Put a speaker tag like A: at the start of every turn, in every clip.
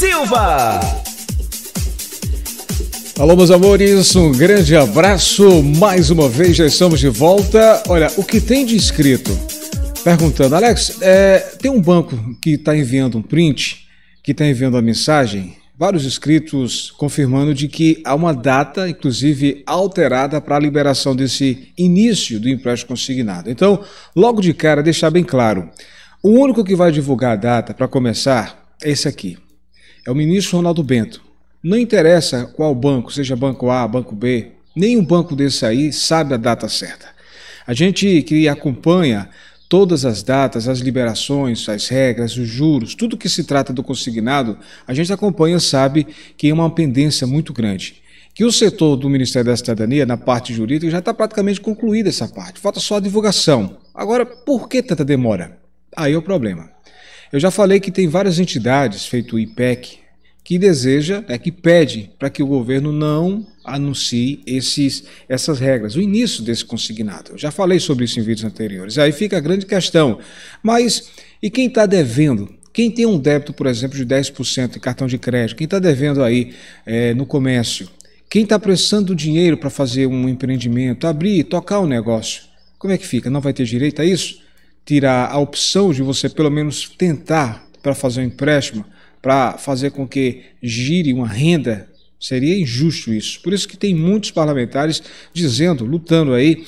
A: Silva. Alô, meus amores, um grande abraço. Mais uma vez já estamos de volta. Olha, o que tem de escrito? Perguntando, Alex, é, tem um banco que está enviando um print, que está enviando a mensagem, vários inscritos confirmando de que há uma data, inclusive alterada, para a liberação desse início do empréstimo consignado. Então, logo de cara, deixar bem claro: o único que vai divulgar a data para começar é esse aqui, é o ministro Ronaldo Bento. Não interessa qual banco, seja banco A, banco B, nenhum banco desse aí sabe a data certa. A gente que acompanha todas as datas, as liberações, as regras, os juros, tudo que se trata do consignado, a gente acompanha sabe que é uma pendência muito grande. Que o setor do Ministério da Cidadania, na parte jurídica, já está praticamente concluída essa parte, falta só a divulgação. Agora, por que tanta demora? Aí é o problema. Eu já falei que tem várias entidades, feito o IPEC, que deseja, é, que pede para que o governo não anuncie esses, essas regras, o início desse consignado. Eu já falei sobre isso em vídeos anteriores. Aí fica a grande questão. Mas e quem está devendo? Quem tem um débito, por exemplo, de 10% em cartão de crédito, quem está devendo aí é, no comércio, quem está prestando dinheiro para fazer um empreendimento, abrir, tocar um negócio, como é que fica? Não vai ter direito a isso? tirar a opção de você pelo menos tentar para fazer um empréstimo, para fazer com que gire uma renda, seria injusto isso. Por isso que tem muitos parlamentares dizendo, lutando aí,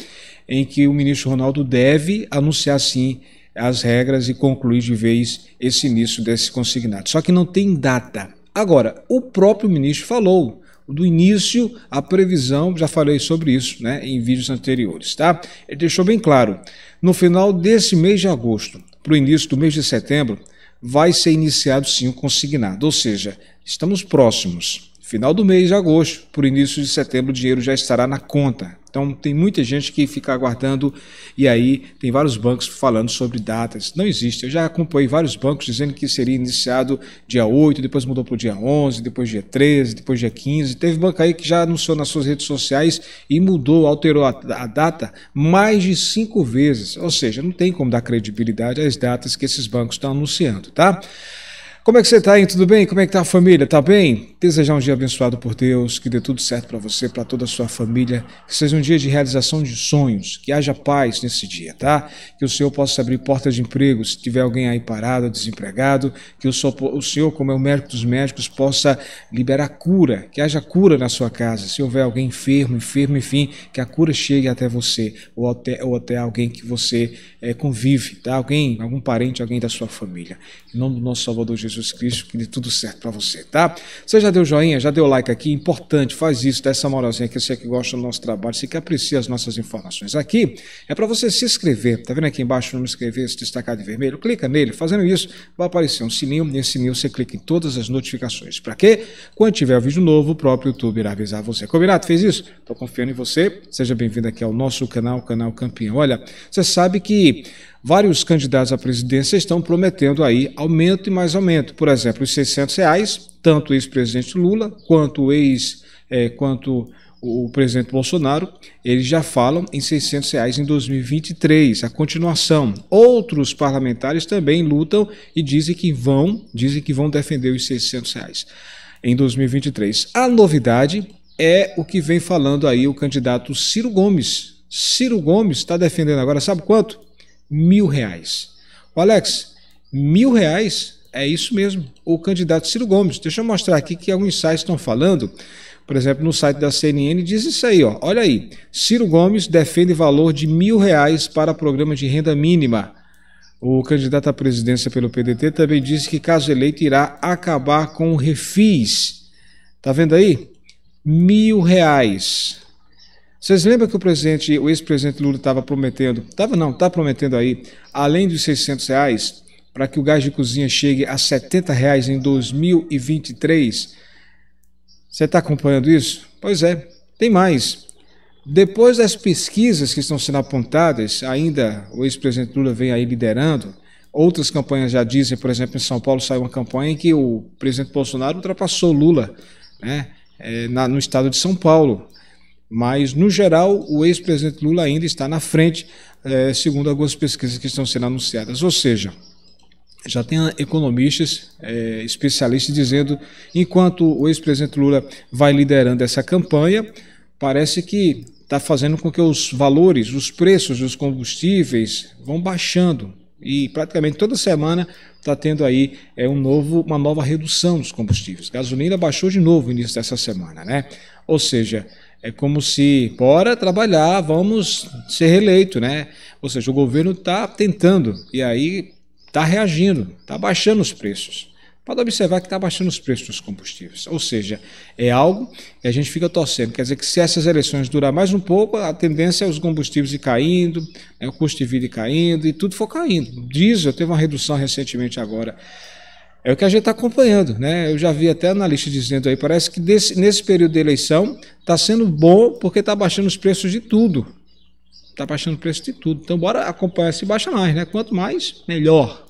A: em que o ministro Ronaldo deve anunciar sim as regras e concluir de vez esse início desse consignado. Só que não tem data. Agora, o próprio ministro falou do início à previsão, já falei sobre isso né, em vídeos anteriores. Tá? Ele deixou bem claro: no final desse mês de agosto, para o início do mês de setembro, vai ser iniciado sim o consignado, ou seja, estamos próximos. Final do mês de agosto, para o início de setembro, o dinheiro já estará na conta, então tem muita gente que fica aguardando e aí tem vários bancos falando sobre datas. Não existe. Eu já acompanhei vários bancos dizendo que seria iniciado dia 8, depois mudou para o dia 11, depois dia 13, depois dia 15. Teve banco aí que já anunciou nas suas redes sociais e mudou, alterou a, a data mais de cinco vezes. Ou seja, não tem como dar credibilidade às datas que esses bancos estão anunciando, tá? Como é que você está aí? Tudo bem? Como é que está a família? Tá bem? Desejar um dia abençoado por Deus, que dê tudo certo para você, para toda a sua família, que seja um dia de realização de sonhos, que haja paz nesse dia, tá? Que o Senhor possa abrir portas de emprego, se tiver alguém aí parado, desempregado, que o Senhor, o Senhor como é o médico dos médicos, possa liberar cura, que haja cura na sua casa. Se houver alguém enfermo, enfermo, enfim, que a cura chegue até você ou até, ou até alguém que você é, convive, tá? Alguém, algum parente, alguém da sua família. Em nome do nosso Salvador Jesus Jesus Cristo, que dê tudo certo para você, tá? Você já deu joinha, já deu like aqui, importante, faz isso, dá essa moralzinha que você que gosta do nosso trabalho, você que aprecia as nossas informações aqui, é para você se inscrever, tá vendo aqui embaixo o nome inscrever, se destacar de vermelho, clica nele, fazendo isso, vai aparecer um sininho, nesse sininho você clica em todas as notificações, para quê? Quando tiver um vídeo novo, o próprio YouTube irá avisar você. Combinado? Fez isso? Tô confiando em você, seja bem-vindo aqui ao nosso canal, o canal Campeão. Olha, você sabe que vários candidatos à presidência estão prometendo aí aumento e mais aumento. Por exemplo, os 600 reais, tanto o ex-presidente Lula quanto o ex, é, quanto o presidente Bolsonaro, eles já falam em 600 reais em 2023, a continuação. Outros parlamentares também lutam e dizem que vão, dizem que vão defender os 600 reais em 2023. A novidade é o que vem falando aí o candidato Ciro Gomes. Ciro Gomes está defendendo agora, sabe quanto? mil reais. O Alex, mil reais é isso mesmo. O candidato Ciro Gomes. Deixa eu mostrar aqui que alguns sites estão falando. Por exemplo, no site da CNN diz isso aí, ó. Olha aí. Ciro Gomes defende valor de mil reais para programa de renda mínima. O candidato à presidência pelo PDT também disse que, caso eleito, irá acabar com o refis. Tá vendo aí? Mil reais. Vocês lembram que o presidente, o ex-presidente Lula estava prometendo, estava não, está prometendo aí, além dos 600 reais, para que o gás de cozinha chegue a 70 reais em 2023? Você está acompanhando isso? Pois é, tem mais. Depois das pesquisas que estão sendo apontadas, ainda o ex-presidente Lula vem aí liderando, outras campanhas já dizem, por exemplo, em São Paulo saiu uma campanha em que o presidente Bolsonaro ultrapassou Lula né, eh, na, no estado de São Paulo. Mas, no geral, o ex-presidente Lula ainda está na frente, é, segundo algumas pesquisas que estão sendo anunciadas. Ou seja, já tem economistas, é, especialistas dizendo, enquanto o ex-presidente Lula vai liderando essa campanha, parece que está fazendo com que os valores, os preços dos combustíveis vão baixando. E praticamente toda semana está tendo aí é, um novo, uma nova redução dos combustíveis. Gasolina baixou de novo no início dessa semana, né? Ou seja, é como se, bora trabalhar, vamos ser reeleito, né? Ou seja, o governo está tentando e aí está reagindo, está baixando os preços. Pode observar que está baixando os preços dos combustíveis. Ou seja, é algo que a gente fica torcendo. Quer dizer que se essas eleições durar mais um pouco, a tendência é os combustíveis ir caindo, né? o custo de vida ir caindo e tudo for caindo. O diesel teve uma redução recentemente agora é o que a gente está acompanhando, né? Eu já vi até analista dizendo aí, parece que desse, nesse período de eleição está sendo bom porque está baixando os preços de tudo. Está baixando o preço de tudo. Então, bora acompanhar se baixa mais, né? Quanto mais, melhor.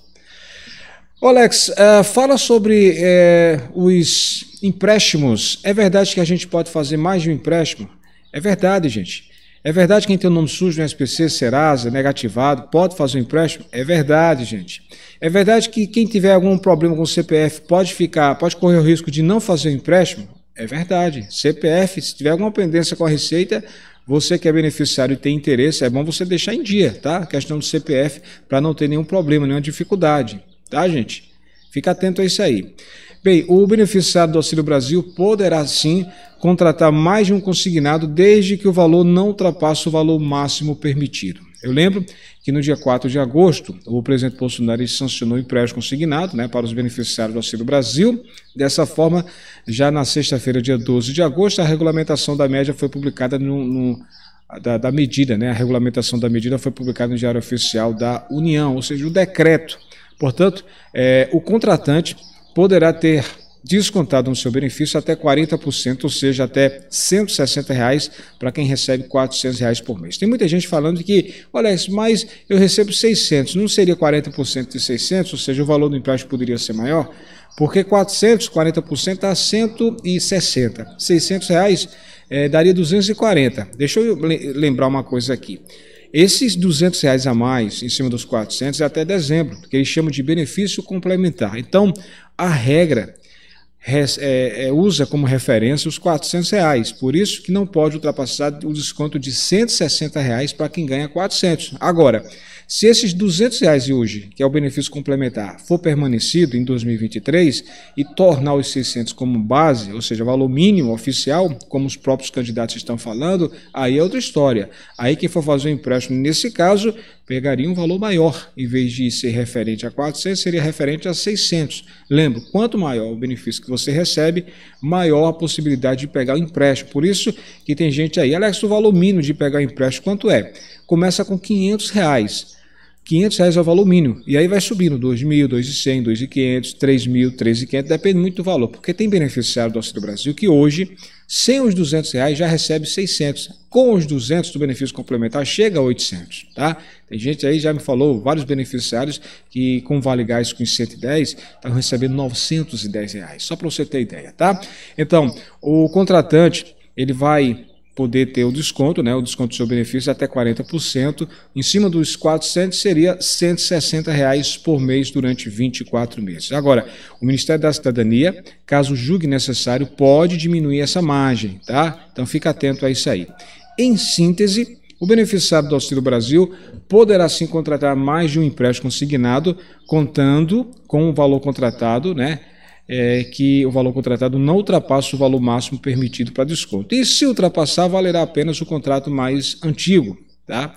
A: Ô Alex, eh, fala sobre eh, os empréstimos. É verdade que a gente pode fazer mais de um empréstimo? É verdade, gente. É verdade que quem tem o um nome sujo no SPC, Serasa, negativado, pode fazer um empréstimo? É verdade, gente. É verdade que quem tiver algum problema com o CPF pode ficar, pode correr o risco de não fazer o empréstimo? É verdade. CPF, se tiver alguma pendência com a Receita, você que é beneficiário e tem interesse, é bom você deixar em dia, tá? questão do CPF, para não ter nenhum problema, nenhuma dificuldade, tá, gente? Fica atento a isso aí. Bem, o beneficiário do Auxílio Brasil poderá sim contratar mais de um consignado desde que o valor não ultrapasse o valor máximo permitido. Eu lembro que no dia 4 de agosto, o presidente Bolsonaro sancionou o empréstimo consignado né, para os beneficiários do Auxílio Brasil. Dessa forma, já na sexta-feira, dia 12 de agosto, a regulamentação da média foi publicada no, no da, da, medida, né? A regulamentação da medida foi publicada no Diário Oficial da União, ou seja, o decreto. Portanto, é, o contratante poderá ter descontado no seu benefício até 40%, ou seja, até R$ 160,00 para quem recebe R$ reais por mês. Tem muita gente falando que, olha, mas eu recebo R$ 600, não seria 40% de R$ 600, ou seja, o valor do empréstimo poderia ser maior, porque 400, 40% dá 160, 600 reais é, daria 240. Deixa eu lembrar uma coisa aqui. Esses 200 reais a mais em cima dos 400 é até dezembro, que eles chamam de benefício complementar. Então, a regra é, é, usa como referência os R$ reais, por isso que não pode ultrapassar o desconto de R$ reais para quem ganha 400. Agora, se esses R$ reais de hoje, que é o benefício complementar, for permanecido em 2023 e tornar os 600 como base, ou seja, valor mínimo oficial, como os próprios candidatos estão falando, aí é outra história. Aí quem for fazer o um empréstimo, nesse caso, pegaria um valor maior, em vez de ser referente a 400, seria referente a 600. Lembro, quanto maior o benefício que você recebe, maior a possibilidade de pegar o empréstimo. Por isso que tem gente aí, Alex, o valor mínimo de pegar o empréstimo quanto é? Começa com 500 reais. 500 reais é o valor mínimo. E aí vai subindo, 2.000, 2.100, 2.500, 3.000, 3.500, depende muito do valor. Porque tem beneficiário do Auxílio Brasil que hoje, sem os 200 reais, já recebe 600. Com os 200 do benefício complementar, chega a 800, tá? Tem gente aí, já me falou, vários beneficiários que com Vale Gás com 110, estão recebendo 910 reais. Só para você ter ideia, tá? Então, o contratante, ele vai poder ter o desconto, né, o desconto do seu benefício até 40%, em cima dos 400 seria R$ 160 reais por mês durante 24 meses. Agora, o Ministério da Cidadania, caso julgue necessário, pode diminuir essa margem, tá? Então fica atento a isso aí. Em síntese, o beneficiário do Auxílio Brasil poderá sim contratar mais de um empréstimo consignado, contando com o valor contratado, né? é, que o valor contratado não ultrapasse o valor máximo permitido para desconto. E se ultrapassar, valerá apenas o contrato mais antigo. Tá?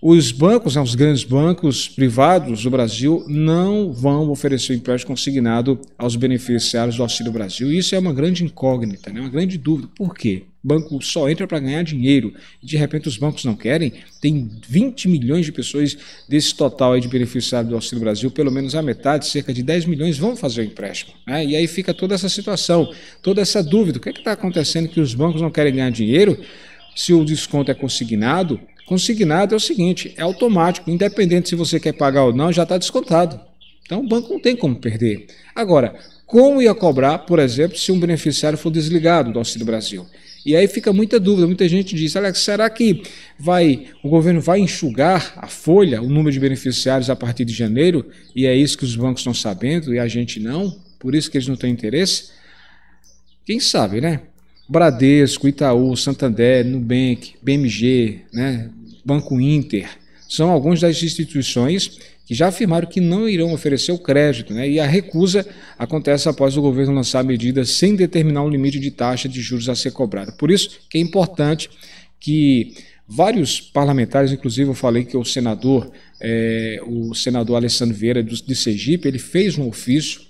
A: Os bancos, né, os grandes bancos privados do Brasil, não vão oferecer empréstimo consignado aos beneficiários do Auxílio Brasil. Isso é uma grande incógnita, né, uma grande dúvida. Por quê? O banco só entra para ganhar dinheiro de repente os bancos não querem. Tem 20 milhões de pessoas desse total de beneficiários do Auxílio Brasil, pelo menos a metade, cerca de 10 milhões, vão fazer o empréstimo. Né? E aí fica toda essa situação, toda essa dúvida: o que é está acontecendo que os bancos não querem ganhar dinheiro? Se o desconto é consignado, Consignado é o seguinte, é automático, independente se você quer pagar ou não, já está descontado. Então o banco não tem como perder. Agora, como ia cobrar, por exemplo, se um beneficiário for desligado do Auxílio Brasil? E aí fica muita dúvida, muita gente diz, Alex, será que vai o governo vai enxugar a folha, o número de beneficiários a partir de janeiro? E é isso que os bancos estão sabendo e a gente não? Por isso que eles não têm interesse? Quem sabe, né? Bradesco, Itaú, Santander, Nubank, BMG, né? Banco Inter, são algumas das instituições que já afirmaram que não irão oferecer o crédito, né? e a recusa acontece após o governo lançar medidas sem determinar um limite de taxa de juros a ser cobrada. Por isso que é importante que vários parlamentares, inclusive eu falei que o senador, é, o senador Alessandro Vieira de Sergipe, ele fez um ofício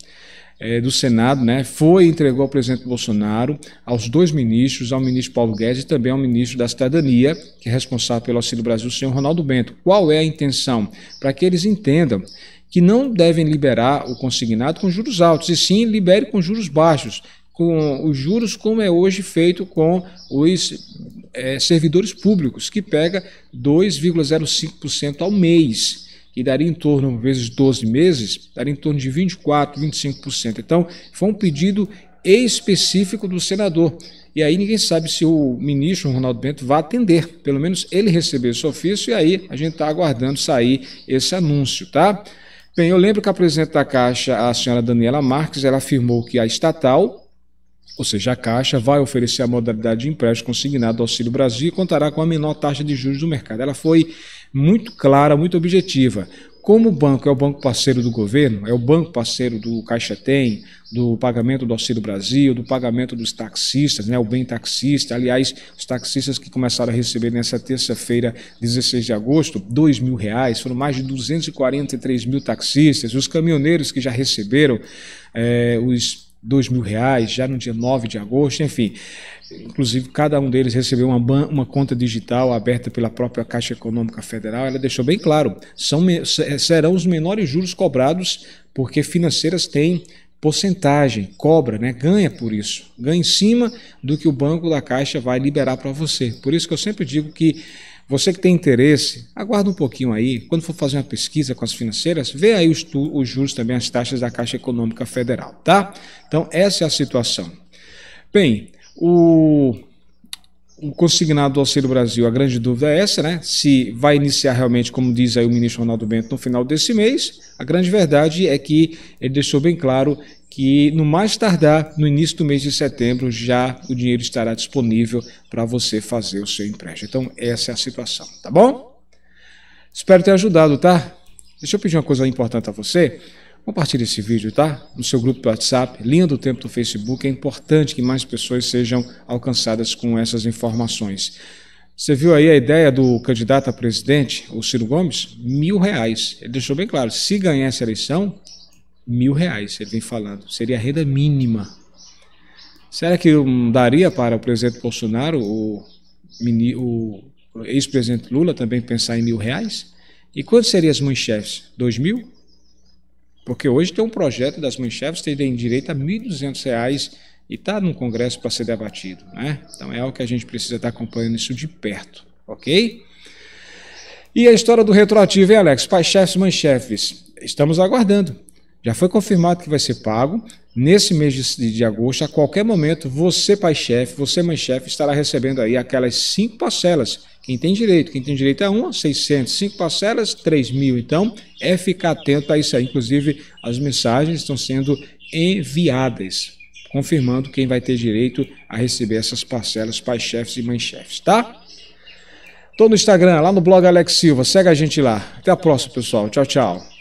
A: é, do Senado, né, foi entregou ao presidente Bolsonaro, aos dois ministros, ao ministro Paulo Guedes e também ao ministro da Cidadania, que é responsável pelo Auxílio Brasil, o senhor Ronaldo Bento. Qual é a intenção? Para que eles entendam que não devem liberar o consignado com juros altos, e sim libere com juros baixos, com os juros como é hoje feito com os é, servidores públicos, que pega 2,05% ao mês e daria em torno, vezes 12 meses, daria em torno de 24%, 25%. Então, foi um pedido específico do senador. E aí ninguém sabe se o ministro Ronaldo Bento vai atender. Pelo menos ele recebeu esse ofício e aí a gente está aguardando sair esse anúncio, tá? Bem, eu lembro que a presidente da Caixa, a senhora Daniela Marques, ela afirmou que a estatal ou seja, a Caixa vai oferecer a modalidade de empréstimo consignado do Auxílio Brasil e contará com a menor taxa de juros do mercado. Ela foi muito clara, muito objetiva. Como o banco é o banco parceiro do governo, é o banco parceiro do Caixa Tem, do pagamento do Auxílio Brasil, do pagamento dos taxistas, né, o bem taxista. Aliás, os taxistas que começaram a receber nessa terça-feira, 16 de agosto, dois mil reais, foram mais de 243 mil taxistas. Os caminhoneiros que já receberam, é, os dois mil reais já no dia 9 de agosto, enfim. Inclusive, cada um deles recebeu uma, uma conta digital aberta pela própria Caixa Econômica Federal. Ela deixou bem claro: são, serão os menores juros cobrados, porque financeiras têm porcentagem, cobra, né? ganha por isso. Ganha em cima do que o banco da Caixa vai liberar para você. Por isso que eu sempre digo que você que tem interesse, aguarda um pouquinho aí. Quando for fazer uma pesquisa com as financeiras, vê aí os, os juros também, as taxas da Caixa Econômica Federal, tá? Então, essa é a situação. Bem, o consignado ao Auxílio Brasil, a grande dúvida é essa, né? Se vai iniciar realmente, como diz aí o ministro Ronaldo Bento, no final desse mês. A grande verdade é que ele deixou bem claro que no mais tardar, no início do mês de setembro, já o dinheiro estará disponível para você fazer o seu empréstimo. Então, essa é a situação, tá bom? Espero ter ajudado, tá? Deixa eu pedir uma coisa importante a você. Compartilhe esse vídeo, tá? No seu grupo do WhatsApp, linha do tempo do Facebook. É importante que mais pessoas sejam alcançadas com essas informações. Você viu aí a ideia do candidato a presidente, o Ciro Gomes? Mil reais. Ele deixou bem claro: se ganhar essa eleição, mil reais, ele vem falando. Seria a renda mínima. Será que daria para o presidente Bolsonaro, o, o ex-presidente Lula, também pensar em mil reais? E quanto seriam as mães-chefes? Dois mil? Porque hoje tem um projeto das mães chefes terem direito a R$ 1.200 e está no Congresso para ser debatido. Né? Então é algo que a gente precisa estar tá acompanhando isso de perto, ok? E a história do retroativo, hein, Alex? Pais chefes, mães chefes. Estamos aguardando. Já foi confirmado que vai ser pago nesse mês de, de agosto, a qualquer momento, você, pai-chefe, você, mãe-chefe, estará recebendo aí aquelas cinco parcelas. Quem tem direito? Quem tem direito é uma, 600, cinco parcelas, 3 mil. Então, é ficar atento a isso aí. Inclusive, as mensagens estão sendo enviadas, confirmando quem vai ter direito a receber essas parcelas, pai-chefes e mãe-chefes, tá? Tô no Instagram, lá no blog Alex Silva. Segue a gente lá. Até a próxima, pessoal. Tchau, tchau.